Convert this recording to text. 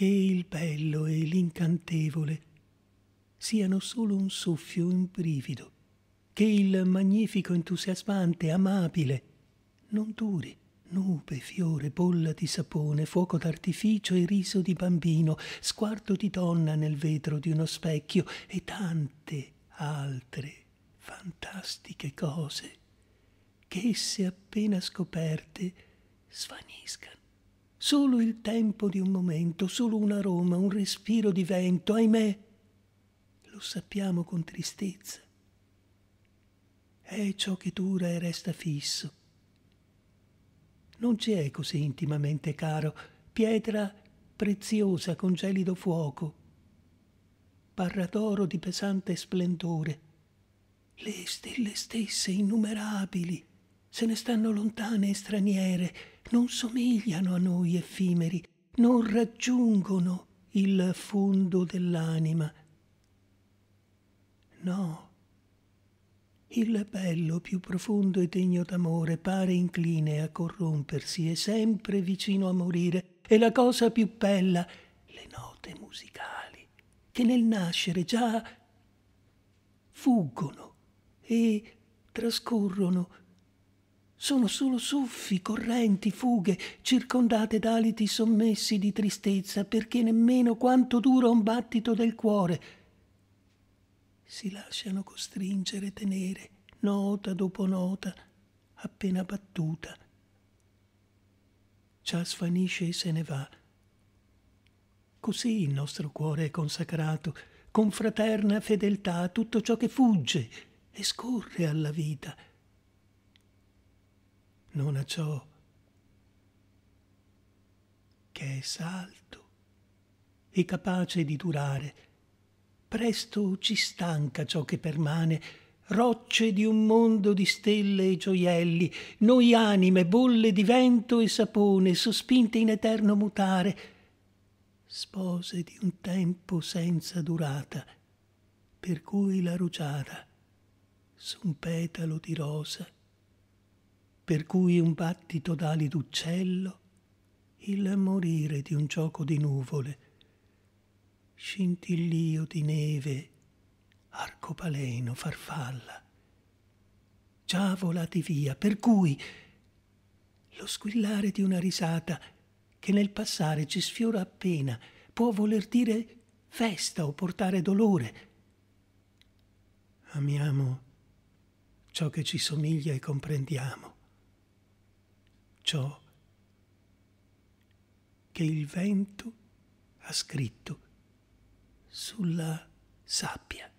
che il bello e l'incantevole siano solo un soffio, un brivido, che il magnifico, entusiasmante, amabile non duri. Nube, fiore, bolla di sapone, fuoco d'artificio e riso di bambino, sguardo di donna nel vetro di uno specchio e tante altre fantastiche cose che esse appena scoperte svaniscano. Solo il tempo di un momento, solo un aroma, un respiro di vento, ahimè, lo sappiamo con tristezza. È ciò che dura e resta fisso. Non ci è così intimamente caro, pietra preziosa con gelido fuoco, parra d'oro di pesante splendore, le stelle stesse innumerabili se ne stanno lontane e straniere, non somigliano a noi effimeri, non raggiungono il fondo dell'anima. No. Il bello più profondo e degno d'amore pare incline a corrompersi e sempre vicino a morire, e la cosa più bella, le note musicali, che nel nascere già fuggono e trascorrono sono solo soffi, correnti, fughe, circondate d'aliti sommessi di tristezza, perché nemmeno quanto dura un battito del cuore. Si lasciano costringere, tenere, nota dopo nota, appena battuta. Cià svanisce e se ne va. Così il nostro cuore è consacrato, con fraterna fedeltà, a tutto ciò che fugge e scorre alla vita non a ciò che è salto e capace di durare. Presto ci stanca ciò che permane, rocce di un mondo di stelle e gioielli, noi anime, bolle di vento e sapone, sospinte in eterno mutare, spose di un tempo senza durata, per cui la rugiada su un petalo di rosa per cui un battito d'ali d'uccello, il morire di un gioco di nuvole, scintillio di neve, arcopaleno, farfalla, già volati via, per cui lo squillare di una risata che nel passare ci sfiora appena può voler dire festa o portare dolore. Amiamo ciò che ci somiglia e comprendiamo ciò che il vento ha scritto sulla sabbia.